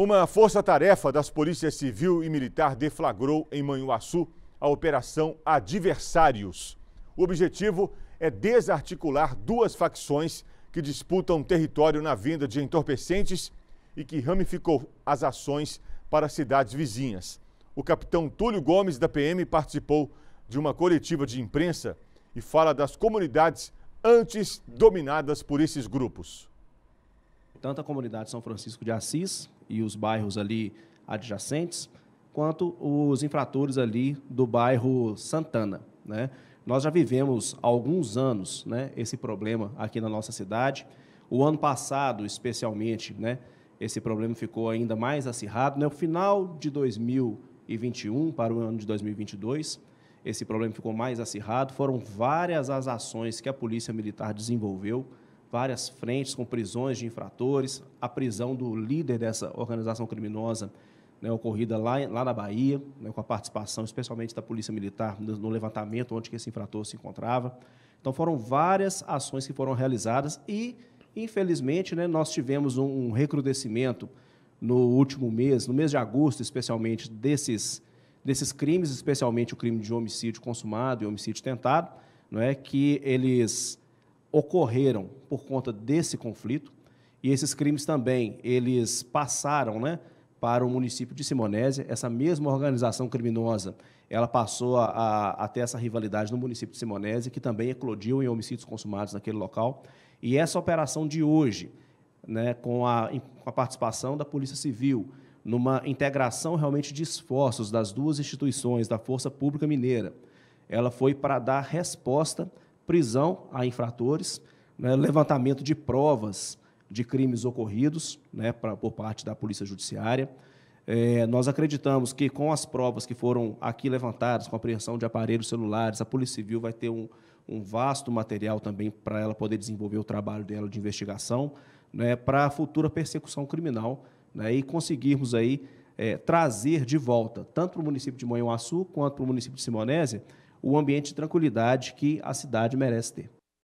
Uma força-tarefa das polícias civil e militar deflagrou em Manhuaçu a Operação Adversários. O objetivo é desarticular duas facções que disputam território na venda de entorpecentes e que ramificou as ações para cidades vizinhas. O capitão Túlio Gomes, da PM, participou de uma coletiva de imprensa e fala das comunidades antes dominadas por esses grupos tanto a comunidade São Francisco de Assis e os bairros ali adjacentes, quanto os infratores ali do bairro Santana. Né? Nós já vivemos há alguns anos né, esse problema aqui na nossa cidade. O ano passado, especialmente, né, esse problema ficou ainda mais acirrado. Né? O final de 2021 para o ano de 2022, esse problema ficou mais acirrado. Foram várias as ações que a Polícia Militar desenvolveu várias frentes com prisões de infratores, a prisão do líder dessa organização criminosa né, ocorrida lá, lá na Bahia, né, com a participação especialmente da Polícia Militar no, levantamento onde esse infrator se encontrava. Então foram várias ações que foram realizadas e, infelizmente, né, nós tivemos um, um recrudescimento no último mês, no mês de agosto especialmente, desses, desses crimes, especialmente o crime de homicídio consumado e homicídio tentado, não é que eles ocorreram por conta desse conflito e esses crimes também eles passaram, né, para o município de Simonésia. Essa mesma organização criminosa, ela passou a, a, a ter essa rivalidade no município de Simonésia, que também eclodiu em homicídios consumados naquele local. E essa operação de hoje, né, com, a, com a participação da Polícia Civil, numa integração realmente de esforços das duas instituições, da Força Pública Mineira, ela foi para dar resposta prisão a infratores, né, levantamento de provas de crimes ocorridos né, pra, por parte da Polícia Judiciária. É, nós acreditamos que, com as provas que foram aqui levantadas, com a apreensão de aparelhos celulares, a Polícia Civil vai ter um, um vasto material também para ela poder desenvolver o trabalho dela de investigação, né, para a futura persecução criminal né, e conseguirmos aí é, trazer de volta, tanto para o município de Manhuaçu quanto para o município de Simonésia, o ambiente de tranquilidade que a cidade merece ter.